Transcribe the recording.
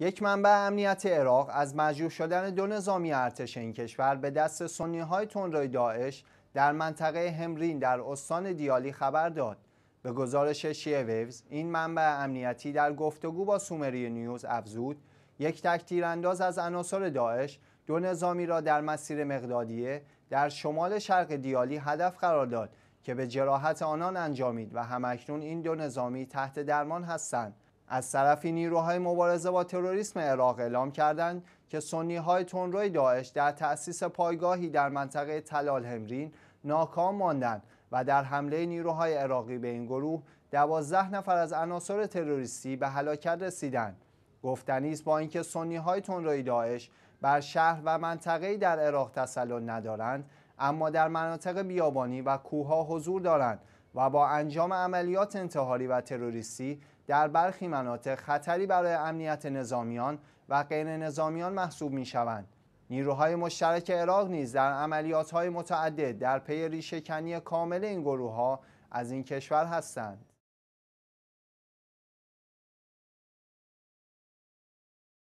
یک منبع امنیت عراق از مجروح شدن دو نظامی ارتش این کشور به دست سنی های تندروی داعش در منطقه همرین در استان دیالی خبر داد. به گزارش شیه ویوز این منبع امنیتی در گفتگو با سومری نیوز افزود یک تک تیرانداز از عناصر داعش دو نظامی را در مسیر مقدادیه در شمال شرق دیالی هدف قرار داد که به جراحت آنان انجامید و همکنون این دو نظامی تحت درمان هستند از طرفی نیروهای مبارزه با تروریسم عراق اعلام کردند که سنی های داعش در تأسیس پایگاهی در منطقه تلال همرین ناکام ماندند و در حمله نیروهای عراقی به این گروه دوازده نفر از عناصر تروریستی به هلاکت رسیدند گفتنی است با اینکه سنی های تنروی داعش بر شهر و منطقه در عراق تسلط ندارند اما در مناطق بیابانی و کوهها حضور دارند و با انجام عملیات انتحاری و تروریستی در برخی مناطق خطری برای امنیت نظامیان و غیر نظامیان محسوب می شوند. نیروهای مشترک عراق نیز در عملیات های متعدد در پی ریشهکنی کامل این گروه ها از این کشور هستند.